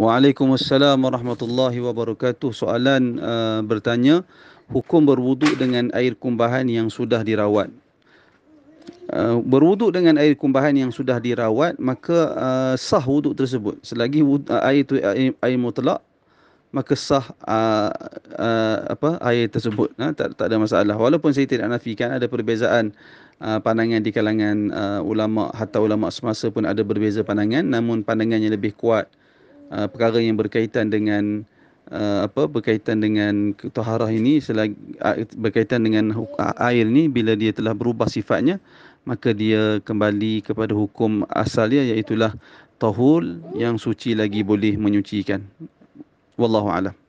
Waalaikumsalam warahmatullahi wabarakatuh. Soalan uh, bertanya hukum berwuduk dengan air kumbahan yang sudah dirawat. Uh, berwuduk dengan air kumbahan yang sudah dirawat maka uh, sah wuduk tersebut. Selagi wudu, uh, air itu air, air mutlak maka sah uh, uh, apa air tersebut. Ha, tak tak ada masalah. Walaupun saya tidak nafikan ada perbezaan Uh, pandangan di kalangan uh, ulama hatta ulama semasa pun ada berbeza pandangan namun pandangannya lebih kuat uh, uh, perkara yang berkaitan dengan uh, apa berkaitan dengan taharah ini selagi uh, berkaitan dengan uh, air ni bila dia telah berubah sifatnya maka dia kembali kepada hukum asalnya iaitu tahul yang suci lagi boleh menyucikan wallahu alam